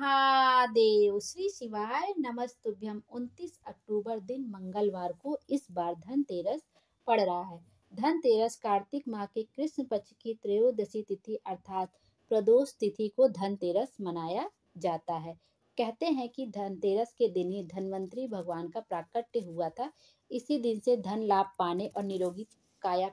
महादेव श्री शिवाय नमस्तुभ्यम 29 अक्टूबर दिन मंगलवार को इस बार धनतेरस पड़ रहा है धनतेरस कार्तिक माह के कृष्ण पक्ष की त्रयोदशी तिथि अर्थात प्रदोष तिथि को धनतेरस मनाया जाता है कहते हैं कि धनतेरस के दिन ही धनवंतरी भगवान का प्राकट्य हुआ था इसी दिन से धन लाभ पाने और निरोगी काया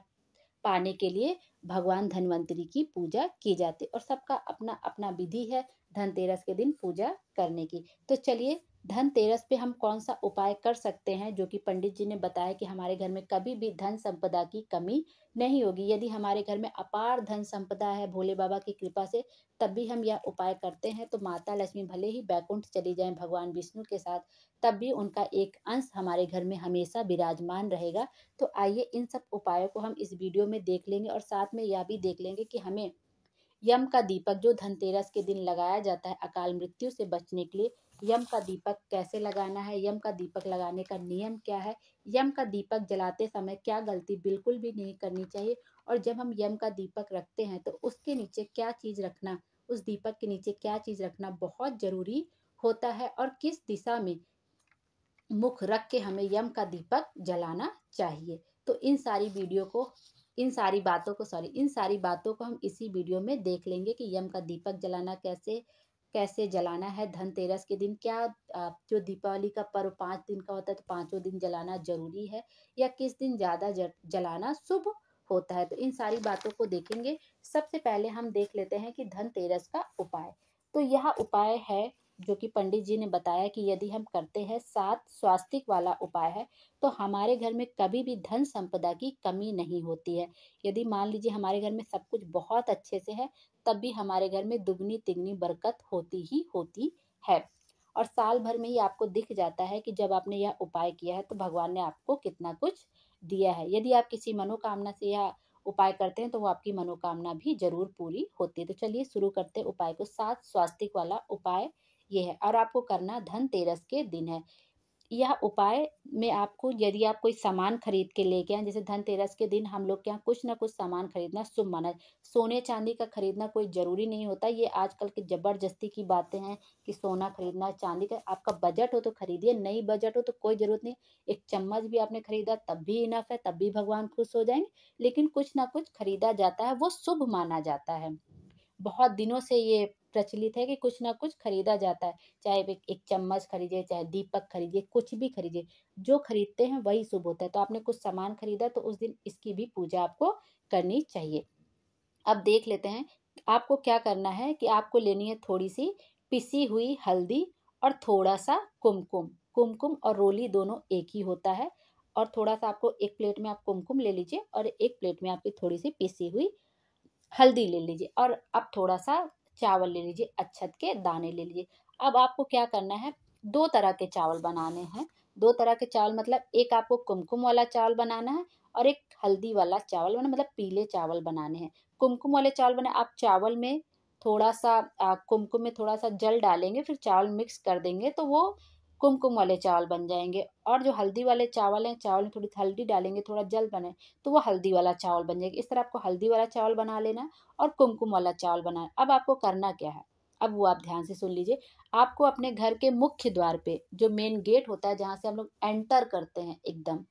पाने के लिए भगवान धनवंतरी की पूजा की जाती और सबका अपना अपना विधि है धनतेरस के दिन पूजा करने की तो चलिए धनतेरस पे हम कौन सा उपाय कर सकते हैं जो कि पंडित जी ने बताया कि हमारे घर में कभी भी धन संपदा की कमी नहीं होगी यदि हमारे घर में अपार धन संपदा है भोले बाबा की कृपा से तब भी हम यह उपाय करते हैं तो माता लक्ष्मी भले ही बैकुंठ चली जाएं भगवान विष्णु के साथ तब भी उनका एक अंश हमारे घर में हमेशा विराजमान रहेगा तो आइए इन सब उपायों को हम इस वीडियो में देख लेंगे और साथ में यह भी देख लेंगे कि हमें यम का दीपक जो धनतेरस के दिन लगाया जाता है अकाल मृत्यु से बचने के लिए यम का दीपक कैसे लगाना है यम का दीपक लगाने का नियम क्या है यम का दीपक जलाते समय क्या गलती बिल्कुल भी नहीं करनी चाहिए और जब हम यम का दीपक रखते हैं तो उसके नीचे क्या चीज़ रखना उस दीपक के नीचे क्या चीज़ रखना बहुत ज़रूरी होता है और किस दिशा में मुख रख के हमें यम का दीपक जलाना चाहिए तो इन सारी वीडियो को इन सारी बातों को सॉरी इन सारी बातों को हम इसी वीडियो में देख लेंगे कि यम का दीपक जलाना कैसे कैसे जलाना है धनतेरस के दिन क्या जो दीपावली का पर्व पाँच दिन का होता है तो पाँचों दिन जलाना जरूरी है या किस दिन ज़्यादा जलाना शुभ होता है तो इन सारी बातों को देखेंगे सबसे पहले हम देख लेते हैं कि धनतेरस का उपाय तो यह उपाय है जो कि पंडित जी ने बताया कि यदि हम करते हैं सात स्वास्तिक वाला उपाय है तो हमारे घर में कभी भी धन संपदा की कमी नहीं होती है यदि मान लीजिए हमारे घर में सब कुछ बहुत अच्छे से है तब भी हमारे घर में दुगनी तिगनी बरकत होती ही होती है और साल भर में ही आपको दिख जाता है कि जब आपने यह उपाय किया है तो भगवान ने आपको कितना कुछ दिया है यदि आप किसी मनोकामना से यह उपाय करते हैं तो वो आपकी मनोकामना भी जरूर पूरी होती है तो चलिए शुरू करते हैं उपाय को सात स्वास्तिक वाला उपाय ये है और आपको करना धनतेरस के दिन है यह उपाय में आपको यदि आप कोई सामान खरीद के लेके आए जैसे धनतेरस के दिन हम लोग के यहाँ कुछ ना कुछ सामान खरीदना शुभ माना सोने चांदी का खरीदना कोई ज़रूरी नहीं होता ये आजकल की ज़बरदस्ती की बातें हैं कि सोना खरीदना चांदी का आपका बजट हो तो खरीदिए नहीं बजट हो तो कोई ज़रूरत नहीं एक चम्मच भी आपने खरीदा तब भी इनफ है तब भी भगवान खुश हो जाएंगे लेकिन कुछ ना कुछ खरीदा जाता है वो शुभ माना जाता है बहुत दिनों से ये प्रचलित है कि कुछ ना कुछ खरीदा जाता है चाहे एक चम्मच खरीदे चाहे दीपक खरीदे कुछ भी खरीदे जो खरीदते हैं वही शुभ होता है तो आपने कुछ सामान खरीदा तो उस दिन इसकी भी पूजा आपको करनी चाहिए अब देख लेते हैं आपको क्या करना है कि आपको लेनी है थोड़ी सी पिसी हुई हल्दी और थोड़ा सा कुमकुम कुमकुम और रोली दोनों एक ही होता है और थोड़ा सा आपको एक प्लेट में आप कुमकुम ले लीजिए और एक प्लेट में आपकी थोड़ी सी पिसी हुई हल्दी ले लीजिए और अब थोड़ा सा चावल ले लीजिए अच्छत के दाने ले लीजिए अब आपको क्या करना है दो तरह के चावल बनाने हैं दो तरह के चावल मतलब एक आपको कुमकुम वाला चावल बनाना है और एक हल्दी वाला चावल बना मतलब पीले चावल बनाने हैं कुमकुम वाले चावल बना आप चावल में थोड़ा सा कुमकुम में थोड़ा सा जल डालेंगे फिर चावल मिक्स कर देंगे तो वो कुमकुम वाले चावल बन जाएंगे और जो हल्दी वाले चावल हैं चावल में थोड़ी हल्दी डालेंगे थोड़ा जल बने तो वो हल्दी वाला चावल बन जाएगा इस तरह आपको हल्दी वाला चावल बना लेना और कुमकुम वाला चावल बना अब आपको करना क्या है अब वो आप ध्यान से सुन लीजिए आपको अपने घर के मुख्य द्वार पे जो मेन गेट होता है जहाँ से हम लोग एंटर करते हैं एकदम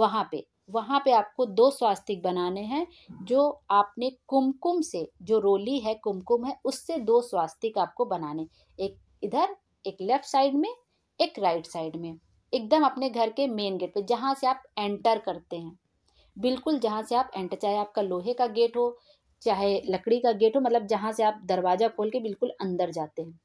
वहाँ पे वहाँ पे आपको दो स्वास्तिक बनाने हैं जो आपने कुमकुम से जो रोली है कुमकुम है उससे दो स्वास्तिक आपको बनाने एक इधर एक लेफ्ट साइड में एक राइट साइड में एकदम अपने घर के मेन गेट पे जहाँ से आप एंटर करते हैं बिल्कुल जहाँ से आप एंटर चाहे आपका लोहे का गेट हो चाहे लकड़ी का गेट हो मतलब जहाँ से आप दरवाज़ा खोल के बिल्कुल अंदर जाते हैं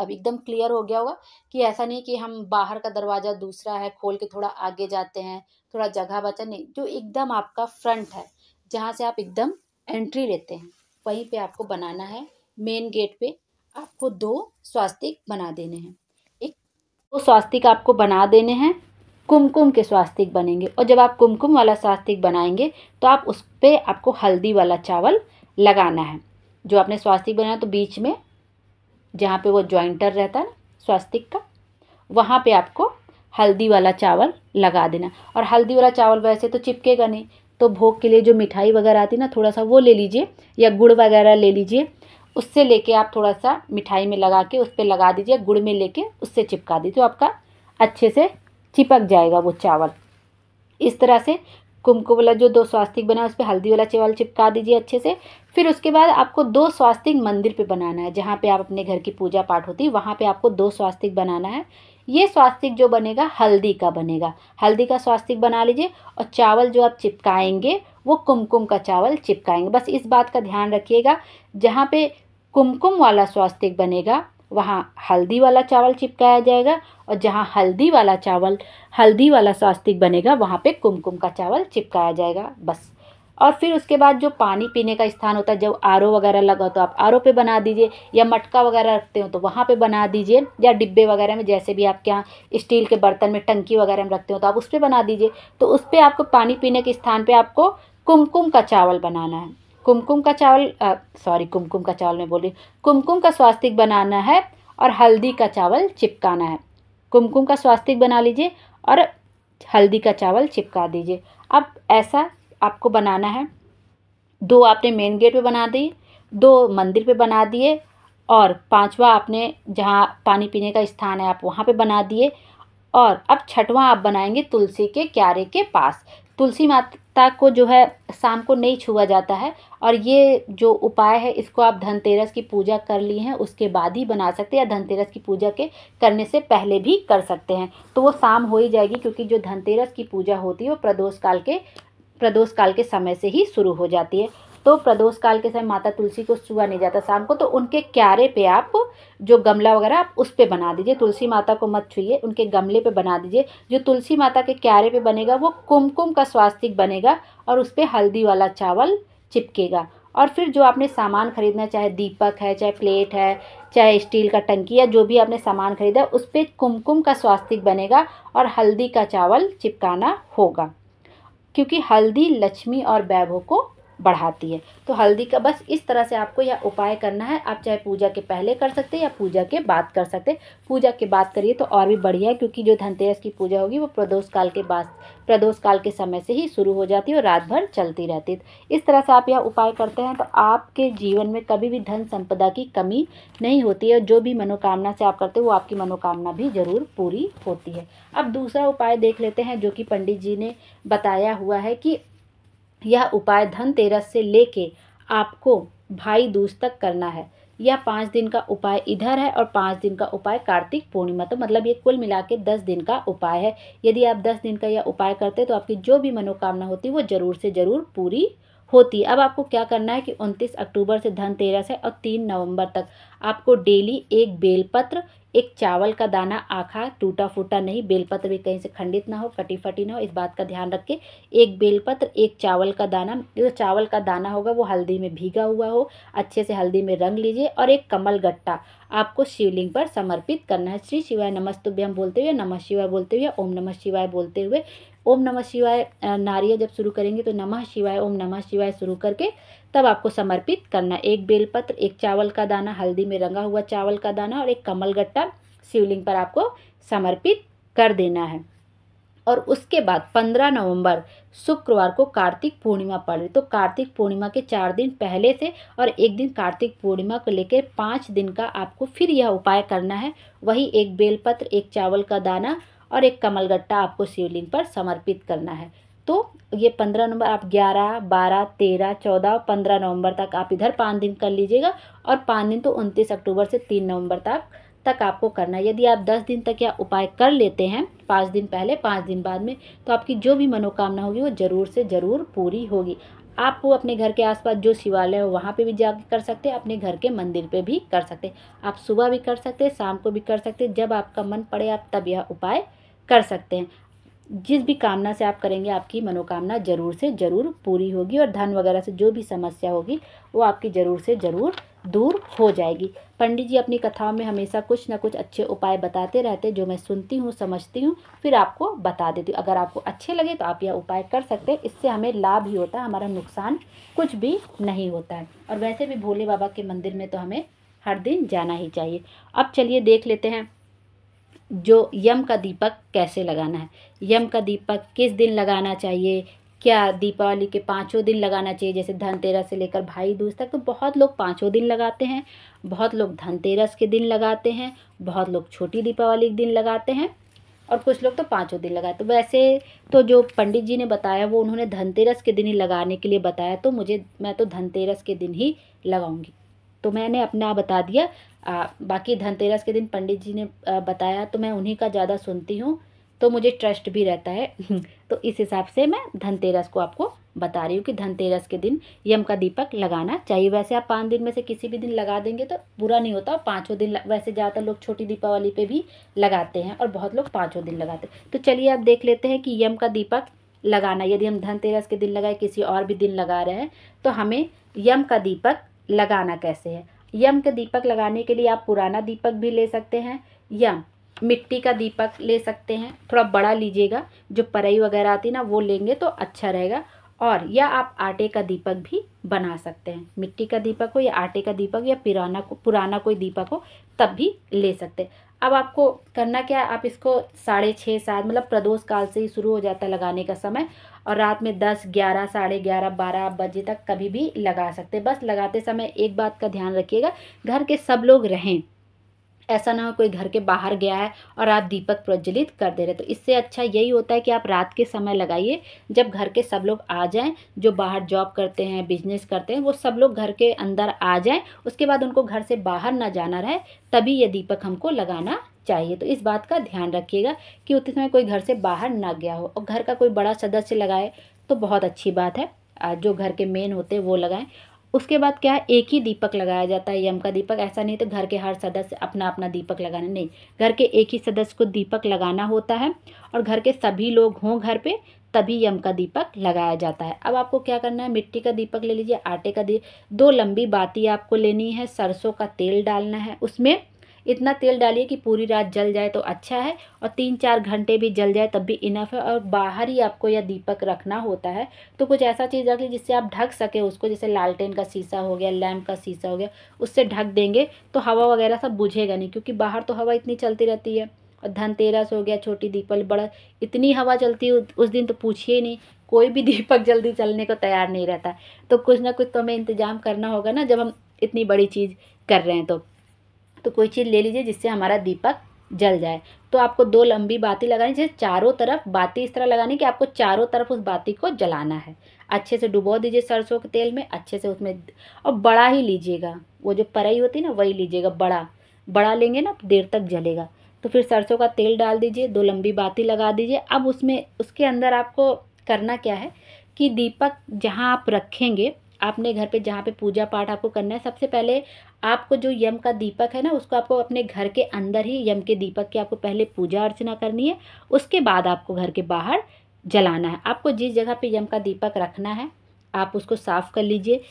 अब एकदम क्लियर हो गया होगा कि ऐसा नहीं कि हम बाहर का दरवाज़ा दूसरा है खोल के थोड़ा आगे जाते हैं थोड़ा जगह बचा नहीं जो एकदम आपका फ्रंट है जहाँ से आप एकदम एंट्री लेते हैं वहीं पे आपको बनाना है मेन गेट पे आपको दो स्वास्तिक बना देने हैं वो स्वास्तिक आपको बना देने हैं कुमकुम के स्वास्तिक बनेंगे और जब आप कुमकुम वाला स्वास्तिक बनाएंगे तो आप उस पर आपको हल्दी वाला चावल लगाना है जो आपने स्वास्तिक बनाया तो बीच में जहाँ पे वो जॉइंटर रहता है ना स्वास्तिक का वहाँ पे आपको हल्दी वाला चावल लगा देना और हल्दी वाला चावल वैसे तो चिपकेगा नहीं तो भोग के लिए जो मिठाई वगैरह आती ना थोड़ा सा वो ले लीजिए या गुड़ वगैरह ले लीजिए उससे लेके आप थोड़ा सा मिठाई में लगा के उस पर लगा दीजिए गुड़ में लेके उससे चिपका दीजिए तो आपका अच्छे से चिपक जाएगा वो चावल इस तरह से कुमकुम वाला जो दो स्वास्तिक बना उस पर हल्दी वाला चावल चिपका दीजिए अच्छे से फिर उसके बाद आपको दो स्वास्तिक मंदिर पे बनाना है जहाँ पे आप अपने घर की पूजा पाठ होती है वहाँ पे आपको दो स्वास्तिक बनाना है ये स्वास्तिक जो बनेगा हल्दी का बनेगा हल्दी का स्वास्तिक बना लीजिए और चावल जो आप चिपकाएंगे वो कुमकुम का चावल चिपकाएंगे बस इस बात का ध्यान रखिएगा जहाँ पे कुमकुम वाला स्वास्तिक बनेगा वहाँ हल्दी वाला चावल चिपकाया जाएगा और जहाँ हल्दी वाला चावल हल्दी वाला स्वास्तिक बनेगा वहाँ पे कुमकुम का चावल चिपकाया जाएगा बस और फिर उसके बाद जो पानी पीने का स्थान होता है जब आर वगैरह लगा तो आप आर पे बना दीजिए या मटका वगैरह रखते हो तो वहाँ पे बना दीजिए या डिब्बे वगैरह में जैसे भी आपके यहाँ स्टील के बर्तन में टंकी वगैरह में रखते हो तो आप उस पर बना दीजिए तो उस पर आपको पानी पीने के स्थान पर आपको कुमकुम का चावल बनाना है कुमकुम का चावल सॉरी कुमकुम का चावल में बोली कुमकुम का स्वास्तिक बनाना है और हल्दी का चावल चिपकाना है कुमकुम का स्वास्तिक बना लीजिए और हल्दी का चावल चिपका दीजिए अब ऐसा आपको बनाना है दो आपने मेन गेट पे बना दिए दो मंदिर पे बना दिए और पांचवा आपने जहाँ पानी पीने का स्थान है आप वहाँ पे बना दिए और अब छठवा आप बनाएंगे तुलसी के क्यारे के पास तुलसी माता को जो है शाम को नहीं छुआ जाता है और ये जो उपाय है इसको आप धनतेरस की पूजा कर ली हैं उसके बाद ही बना सकते हैं या धनतेरस की पूजा के करने से पहले भी कर सकते हैं तो वो शाम हो ही जाएगी क्योंकि जो धनतेरस की पूजा होती है वो प्रदोष काल के प्रदोष काल के समय से ही शुरू हो जाती है तो प्रदोष काल के समय माता तुलसी को छुआ नहीं जाता शाम को तो उनके क्यारे पे आप जो गमला वगैरह आप उस पर बना दीजिए तुलसी माता को मत छुइए उनके गमले पे बना दीजिए जो तुलसी माता के क्यारे पे बनेगा वो कुमकुम का स्वास्तिक बनेगा और उस पर हल्दी वाला चावल चिपकेगा और फिर जो आपने सामान ख़रीदना चाहे दीपक है चाहे प्लेट है चाहे स्टील का टंकी या जो भी आपने सामान ख़रीदा उस पर कुमकुम का स्वास्तिक बनेगा और हल्दी का चावल चिपकाना होगा क्योंकि हल्दी लक्ष्मी और वैभव को बढ़ाती है तो हल्दी का बस इस तरह से आपको यह उपाय करना है आप चाहे पूजा के पहले कर सकते हैं या पूजा के बाद कर सकते हैं पूजा के बाद करिए तो और भी बढ़िया है क्योंकि जो धनतेरस की पूजा होगी वो प्रदोष काल के बाद प्रदोष काल के समय से ही शुरू हो जाती है और रात भर चलती रहती है इस तरह से आप यह उपाय करते हैं तो आपके जीवन में कभी भी धन संपदा की कमी नहीं होती है जो भी मनोकामना से आप करते हो वो आपकी मनोकामना भी ज़रूर पूरी होती है अब दूसरा उपाय देख लेते हैं जो कि पंडित जी ने बताया हुआ है कि यह उपाय धनतेरस से लेके आपको भाई दूज तक करना है यह पाँच दिन का उपाय इधर है और पाँच दिन का उपाय कार्तिक पूर्णिमा तो मतलब ये कुल मिला के दस दिन का उपाय है यदि आप दस दिन का यह उपाय करते तो आपकी जो भी मनोकामना होती वो ज़रूर से ज़रूर पूरी होती है अब आपको क्या करना है कि 29 अक्टूबर से धनतेरस है और 3 नवंबर तक आपको डेली एक बेलपत्र एक चावल का दाना आखा टूटा फूटा नहीं बेलपत्र भी कहीं से खंडित ना हो कटी फटी ना हो इस बात का ध्यान रख के एक बेलपत्र एक चावल का दाना जो चावल का दाना होगा वो हल्दी में भीगा हुआ हो अच्छे से हल्दी में रंग लीजिए और एक कमल गट्टा आपको शिवलिंग पर समर्पित करना है श्री शिवाय नमस्तुभ्यम बोलते हुए नमः शिवाय बोलते हुए ओम नमः शिवाय बोलते हुए ओम नमः शिवाय नारिय जब शुरू करेंगे तो नमः शिवाय ओम नमः शिवाय शुरू करके तब आपको समर्पित करना एक बेलपत्र एक चावल का दाना हल्दी में रंगा हुआ चावल का दाना और एक कमल गट्टा शिवलिंग पर आपको समर्पित कर देना है और उसके बाद पंद्रह नवंबर शुक्रवार को कार्तिक पूर्णिमा पड़ रही तो कार्तिक पूर्णिमा के चार दिन पहले से और एक दिन कार्तिक पूर्णिमा को लेकर पाँच दिन का आपको फिर यह उपाय करना है वही एक बेलपत्र एक चावल का दाना और एक कमलगट्टा आपको शिवलिंग पर समर्पित करना है तो ये पंद्रह नवंबर आप ग्यारह बारह तेरह चौदह और पंद्रह नवंबर तक आप इधर पाँच दिन कर लीजिएगा और पाँच दिन तो उनतीस अक्टूबर से तीन नवंबर तक तक आपको करना है यदि आप दस दिन तक या उपाय कर लेते हैं पाँच दिन पहले पाँच दिन बाद में तो आपकी जो भी मनोकामना होगी वो ज़रूर से ज़रूर पूरी होगी आप वो अपने घर के आसपास जो शिवालय हो वहाँ पे भी जाके कर सकते हैं अपने घर के मंदिर पे भी कर सकते हैं आप सुबह भी कर सकते हैं शाम को भी कर सकते हैं जब आपका मन पड़े आप तब यह उपाय कर सकते हैं जिस भी कामना से आप करेंगे आपकी मनोकामना ज़रूर से ज़रूर पूरी होगी और धन वगैरह से जो भी समस्या होगी वो आपकी ज़रूर से ज़रूर दूर हो जाएगी पंडित जी अपनी कथाओं में हमेशा कुछ ना कुछ अच्छे उपाय बताते रहते जो मैं सुनती हूँ समझती हूँ फिर आपको बता देती हूँ अगर आपको अच्छे लगे तो आप यह उपाय कर सकते हैं इससे हमें लाभ ही होता है हमारा नुकसान कुछ भी नहीं होता है और वैसे भी भोले बाबा के मंदिर में तो हमें हर दिन जाना ही चाहिए अब चलिए देख लेते हैं जो यम का दीपक कैसे लगाना है यम का दीपक किस दिन लगाना चाहिए क्या दीपावली के पाँचों दिन लगाना चाहिए जैसे धनतेरस से लेकर भाई दूज तक तो बहुत लोग पाँचों दिन लगाते हैं बहुत लोग धनतेरस के दिन लगाते हैं बहुत लोग छोटी दीपावली के दिन लगाते हैं और कुछ लोग तो पाँचों दिन लगाते तो वैसे तो जो पंडित जी ने बताया वो उन्होंने धनतेरस के दिन ही लगाने के लिए बताया तो मुझे मैं तो धनतेरस के दिन ही लगाऊंगी तो मैंने अपना बता दिया आ, बाकी धनतेरस के दिन पंडित जी ने आ, बताया तो मैं उन्हीं का ज़्यादा सुनती हूँ तो मुझे ट्रस्ट भी रहता है तो इस हिसाब से मैं धनतेरस को आपको बता रही हूँ कि धनतेरस के दिन यम का दीपक लगाना चाहिए वैसे आप पाँच दिन में से किसी भी दिन लगा देंगे तो बुरा नहीं होता पाँचों दिन वैसे ज़्यादातर लोग छोटी दीपावली पे भी लगाते हैं और बहुत लोग पाँचों दिन लगाते हैं तो चलिए आप देख लेते हैं कि यम का दीपक लगाना यदि हम धनतेरस के दिन लगाए किसी और भी दिन लगा रहे हैं तो हमें यम का दीपक लगाना कैसे है यम का दीपक लगाने के लिए आप पुराना दीपक भी ले सकते हैं या मिट्टी का दीपक ले सकते हैं थोड़ा बड़ा लीजिएगा जो परई वगैरह आती ना वो लेंगे तो अच्छा रहेगा और या आप आटे का दीपक भी बना सकते हैं मिट्टी का दीपक हो या आटे का दीपक या पुराना को पुराना कोई दीपक हो तब भी ले सकते हैं अब आपको करना क्या है आप इसको साढ़े छः सात मतलब प्रदोष काल से ही शुरू हो जाता है लगाने का समय और रात में दस ग्यारह साढ़े ग्यारह बारह बजे तक कभी भी लगा सकते बस लगाते समय एक बात का ध्यान रखिएगा घर के सब लोग रहें ऐसा ना हो कोई घर के बाहर गया है और आप दीपक प्रज्वलित कर दे रहे तो इससे अच्छा यही होता है कि आप रात के समय लगाइए जब घर के सब लोग आ जाएं जो बाहर जॉब करते हैं बिजनेस करते हैं वो सब लोग घर के अंदर आ जाएं उसके बाद उनको घर से बाहर ना जाना रहे तभी ये दीपक हमको लगाना चाहिए तो इस बात का ध्यान रखिएगा कि उतने समय कोई घर से बाहर ना गया हो और घर का कोई बड़ा सदस्य लगाए तो बहुत अच्छी बात है जो घर के मेन होते हैं वो लगाएं उसके बाद क्या है एक ही दीपक लगाया जाता है यम का दीपक ऐसा नहीं तो घर के हर सदस्य अपना अपना दीपक लगाना नहीं घर के एक ही सदस्य को दीपक लगाना होता है और घर के सभी लोग हों घर पे तभी यम का दीपक लगाया जाता है अब आपको क्या करना है मिट्टी का दीपक ले लीजिए आटे का दीपक दो लंबी बाती आपको लेनी है सरसों का तेल डालना है उसमें इतना तेल डालिए कि पूरी रात जल जाए तो अच्छा है और तीन चार घंटे भी जल जाए तब भी इनफ है और बाहर ही आपको यह दीपक रखना होता है तो कुछ ऐसा चीज़ रख लीजिए जिससे आप ढक सके उसको जैसे लालटेन का शीशा हो गया लैम्प का शीशा हो गया उससे ढक देंगे तो हवा वगैरह सब बुझेगा नहीं क्योंकि बाहर तो हवा इतनी चलती रहती है और धनतेरस हो गया छोटी दीपल बड़ा इतनी हवा चलती है उस दिन तो पूछिए ही नहीं कोई भी दीपक जल्दी चलने को तैयार नहीं रहता तो कुछ ना कुछ तो हमें इंतजाम करना होगा ना जब हम इतनी बड़ी चीज़ कर रहे हैं तो तो कोई चीज़ ले लीजिए जिससे हमारा दीपक जल जाए तो आपको दो लंबी बाती लगानी चाहिए चारों तरफ बाती इस तरह लगानी कि आपको चारों तरफ उस बाती को जलाना है अच्छे से डुबो दीजिए सरसों के तेल में अच्छे से उसमें और बड़ा ही लीजिएगा वो जो परई होती है ना वही लीजिएगा बड़ा बड़ा लेंगे ना तो देर तक जलेगा तो फिर सरसों का तेल डाल दीजिए दो लंबी बाती लगा दीजिए अब उसमें उसके अंदर आपको करना क्या है कि दीपक जहाँ आप रखेंगे आपने घर पे जहाँ पे पूजा पाठ आपको करना है सबसे पहले आपको जो यम का दीपक है ना उसको आपको अपने घर के अंदर ही यम के दीपक की आपको पहले पूजा अर्चना करनी है उसके बाद आपको घर के बाहर जलाना है आपको जिस जगह पे यम का दीपक रखना है आप उसको साफ़ कर लीजिए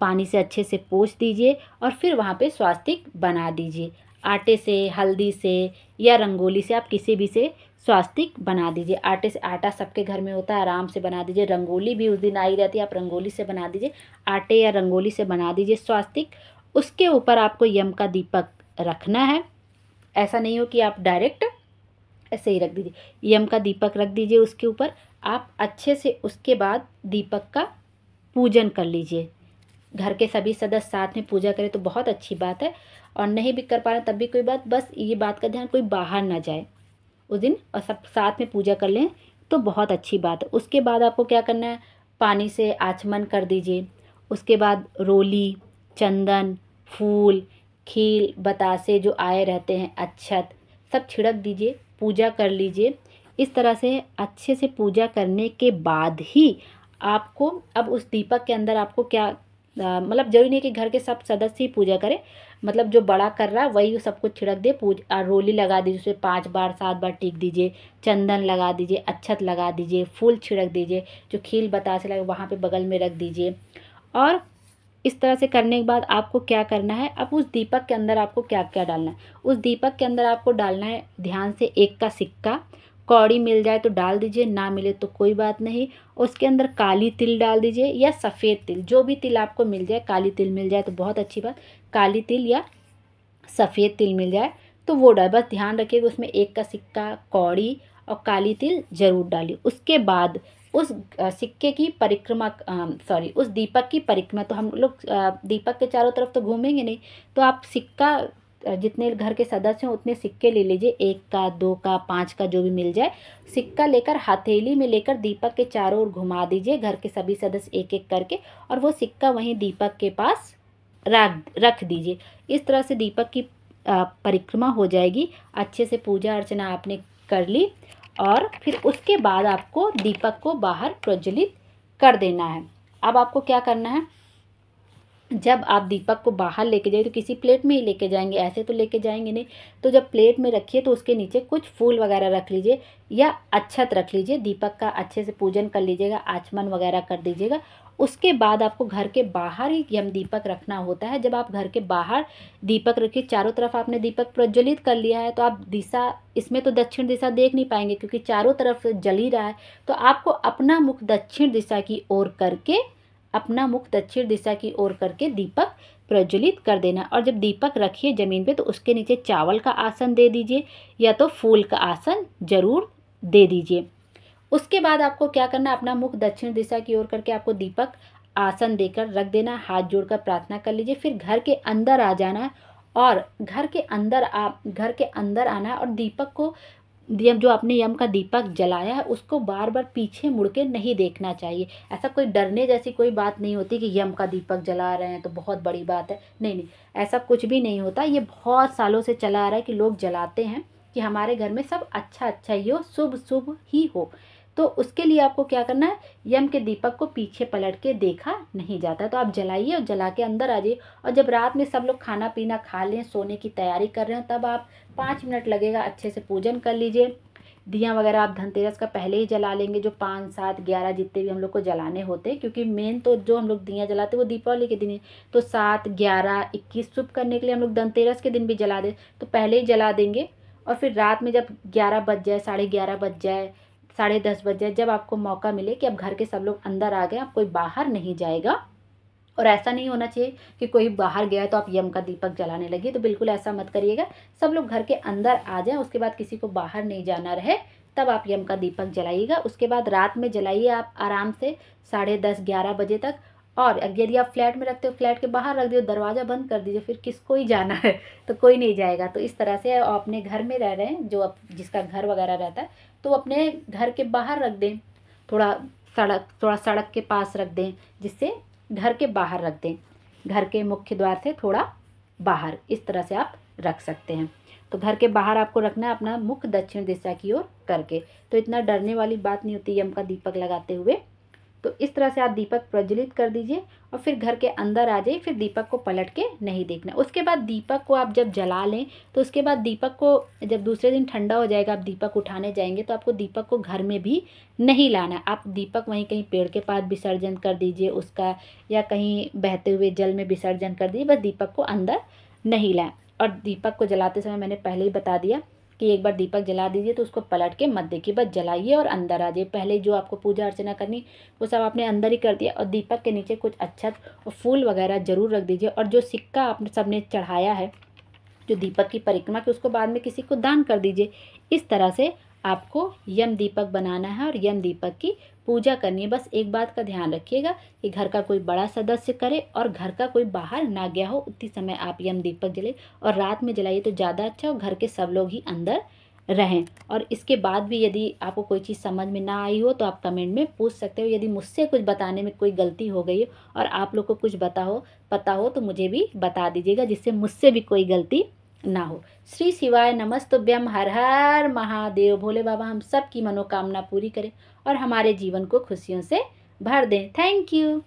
पानी से अच्छे से पोछ दीजिए और फिर वहाँ पे स्वास्तिक बना दीजिए आटे से हल्दी से या रंगोली से आप किसी भी से स्वास्तिक बना दीजिए आटे से आटा सबके घर में होता है आराम से बना दीजिए रंगोली भी उस दिन आई रहती है आप रंगोली से बना दीजिए आटे या रंगोली से बना दीजिए स्वास्तिक उसके ऊपर आपको यम का दीपक रखना है ऐसा नहीं हो कि आप डायरेक्ट ऐसे ही रख दीजिए यम का दीपक रख दीजिए उसके ऊपर आप अच्छे से उसके बाद दीपक का पूजन कर लीजिए घर के सभी सदस्य साथ में पूजा करें तो बहुत अच्छी बात है और नहीं भी कर पा रहे तब भी कोई बात बस ये बात का ध्यान कोई बाहर ना जाए उस दिन और सब साथ में पूजा कर लें तो बहुत अच्छी बात है उसके बाद आपको क्या करना है पानी से आचमन कर दीजिए उसके बाद रोली चंदन फूल खील बतासे जो आए रहते हैं अच्छत सब छिड़क दीजिए पूजा कर लीजिए इस तरह से अच्छे से पूजा करने के बाद ही आपको अब उस दीपक के अंदर आपको क्या मतलब जरूरी नहीं कि घर के सब सदस्य ही पूजा करें मतलब जो बड़ा कर रहा है वही सबको छिड़क दे पूज रोली लगा दीजिए उसे पाँच बार सात बार टीक दीजिए चंदन लगा दीजिए अच्छत लगा दीजिए फूल छिड़क दीजिए जो खील बतासे लगे वहाँ पे बगल में रख दीजिए और इस तरह से करने के बाद आपको क्या करना है अब उस दीपक के अंदर आपको क्या क्या डालना है उस दीपक के अंदर आपको डालना है ध्यान से एक का सिक्का कौड़ी मिल जाए तो डाल दीजिए ना मिले तो कोई बात नहीं उसके अंदर काली तिल डाल दीजिए या सफ़ेद तिल जो भी तिल आपको मिल जाए काली तिल मिल जाए तो बहुत अच्छी बात काली तिल या सफ़ेद तिल मिल जाए तो वो डाल बस ध्यान रखिएगा उसमें एक का सिक्का कौड़ी और काली तिल ज़रूर डालिए उसके बाद उस सिक्के की परिक्रमा सॉरी उस दीपक की परिक्रमा तो हम लोग दीपक के चारों तरफ तो घूमेंगे नहीं तो आप सिक्का जितने घर के सदस्य हों उतने सिक्के ले लीजिए एक का दो का पाँच का जो भी मिल जाए सिक्का लेकर हथेली में लेकर दीपक के चारों ओर घुमा दीजिए घर के सभी सदस्य एक एक करके और वो सिक्का वहीं दीपक के पास रख रख दीजिए इस तरह से दीपक की परिक्रमा हो जाएगी अच्छे से पूजा अर्चना आपने कर ली और फिर उसके बाद आपको दीपक को बाहर प्रज्वलित कर देना है अब आपको क्या करना है जब आप दीपक को बाहर लेके जाए तो किसी प्लेट में ही लेके जाएंगे ऐसे तो लेके जाएंगे नहीं तो जब प्लेट में रखिए तो उसके नीचे कुछ फूल वगैरह रख लीजिए या अच्छत रख लीजिए दीपक का अच्छे से पूजन कर लीजिएगा आचमन वगैरह कर दीजिएगा उसके बाद आपको घर के बाहर ही हम दीपक रखना होता है जब आप घर के बाहर दीपक रखिए चारों तरफ आपने दीपक प्रज्वलित कर लिया है तो आप दिशा इसमें तो दक्षिण दिशा देख नहीं पाएंगे क्योंकि चारों तरफ जली रहा है तो आपको अपना मुख दक्षिण दिशा की ओर करके अपना मुख दक्षिण दिशा की ओर करके दीपक प्रज्वलित कर देना और जब दीपक रखिए ज़मीन पे तो उसके नीचे चावल का आसन दे दीजिए या तो फूल का आसन ज़रूर दे दीजिए उसके बाद आपको क्या करना अपना मुख दक्षिण दिशा की ओर करके आपको दीपक आसन देकर रख देना हाथ जोड़कर प्रार्थना कर लीजिए फिर घर के अंदर आ जाना और घर के अंदर आप घर के अंदर आना और दीपक को यम जो आपने यम का दीपक जलाया है उसको बार बार पीछे मुड़ के नहीं देखना चाहिए ऐसा कोई डरने जैसी कोई बात नहीं होती कि यम का दीपक जला रहे हैं तो बहुत बड़ी बात है नहीं नहीं ऐसा कुछ भी नहीं होता ये बहुत सालों से चला आ रहा है कि लोग जलाते हैं कि हमारे घर में सब अच्छा अच्छा ही हो शुभ शुभ ही हो तो उसके लिए आपको क्या करना है यम के दीपक को पीछे पलट के देखा नहीं जाता तो आप जलाइए और जला के अंदर आ जाइए और जब रात में सब लोग खाना पीना खा लें सोने की तैयारी कर रहे हो तब आप पाँच मिनट लगेगा अच्छे से पूजन कर लीजिए दिया वगैरह आप धनतेरस का पहले ही जला लेंगे जो पाँच सात ग्यारह जितने भी हम लोग को जलाने होते हैं क्योंकि मेन तो जो हम लोग दियाँ जलाते हैं वो दीपावली के दिन ही तो सात ग्यारह इक्कीस शुभ करने के लिए हम लोग धनतेरस के दिन भी जला दें तो पहले ही जला देंगे और फिर रात में जब ग्यारह बज जाए साढ़े ग्यारह बज जाए साढ़े दस बजे जब आपको मौका मिले कि अब घर के सब लोग अंदर आ गए अब कोई बाहर नहीं जाएगा और ऐसा नहीं होना चाहिए कि कोई बाहर गया तो आप यम का दीपक जलाने लगे तो बिल्कुल ऐसा मत करिएगा सब लोग घर के अंदर आ जाए उसके बाद किसी को बाहर नहीं जाना रहे तब आप यम का दीपक जलाइएगा उसके बाद रात में जलाइए आप आराम से साढ़े दस ग्यारह बजे तक और यदि आप फ्लैट में रखते हो फ्लैट के बाहर रख दियो दरवाज़ा बंद कर दीजिए फिर किसको ही जाना है तो कोई नहीं जाएगा तो इस तरह से आप अपने घर में रह रहे हैं जो आप जिसका घर वगैरह रहता है तो अपने घर के बाहर रख दें थोड़ा सड़क थोड़ा सड़क के पास रख दें जिससे घर के बाहर रख दें घर के मुख्य द्वार से थोड़ा बाहर इस तरह से आप रख सकते हैं तो घर के बाहर आपको रखना है अपना मुख दक्षिण दिशा की ओर करके तो इतना डरने वाली बात नहीं होती यम का दीपक लगाते हुए तो इस तरह से आप दीपक प्रज्वलित कर दीजिए और फिर घर के अंदर आ जाइए फिर दीपक को पलट के नहीं देखना उसके बाद दीपक को आप जब जला लें तो उसके बाद दीपक को जब दूसरे दिन ठंडा हो जाएगा आप दीपक उठाने जाएंगे तो आपको दीपक को घर में भी नहीं लाना आप दीपक वहीं कहीं पेड़ के पास विसर्जन कर दीजिए उसका या कहीं बहते हुए जल में विसर्जन कर दीजिए बस दीपक को अंदर नहीं लाएँ और दीपक को जलाते समय मैंने पहले ही बता दिया कि एक बार दीपक जला दीजिए तो उसको पलट के मत देखिए बस जलाइए और अंदर आ जाइए पहले जो आपको पूजा अर्चना करनी वो सब आपने अंदर ही कर दिया और दीपक के नीचे कुछ अच्छा और फूल वगैरह ज़रूर रख दीजिए और जो सिक्का आप सबने चढ़ाया है जो दीपक की परिक्रमा की उसको बाद में किसी को दान कर दीजिए इस तरह से आपको यम दीपक बनाना है और यम दीपक की पूजा करनी है बस एक बात का ध्यान रखिएगा कि घर का कोई बड़ा सदस्य करे और घर का कोई बाहर ना गया हो उतनी समय आप यम दीपक जले और रात में जलाइए तो ज़्यादा अच्छा और घर के सब लोग ही अंदर रहें और इसके बाद भी यदि आपको कोई चीज़ समझ में ना आई हो तो आप कमेंट में पूछ सकते हो यदि मुझसे कुछ बताने में कोई गलती हो गई हो और आप लोग को कुछ बताओ पता हो तो मुझे भी बता दीजिएगा जिससे मुझसे भी कोई गलती ना हो श्री शिवाय नमस्तुभ्यम हर हर महादेव भोले बाबा हम सब की मनोकामना पूरी करें और हमारे जीवन को खुशियों से भर दें थैंक यू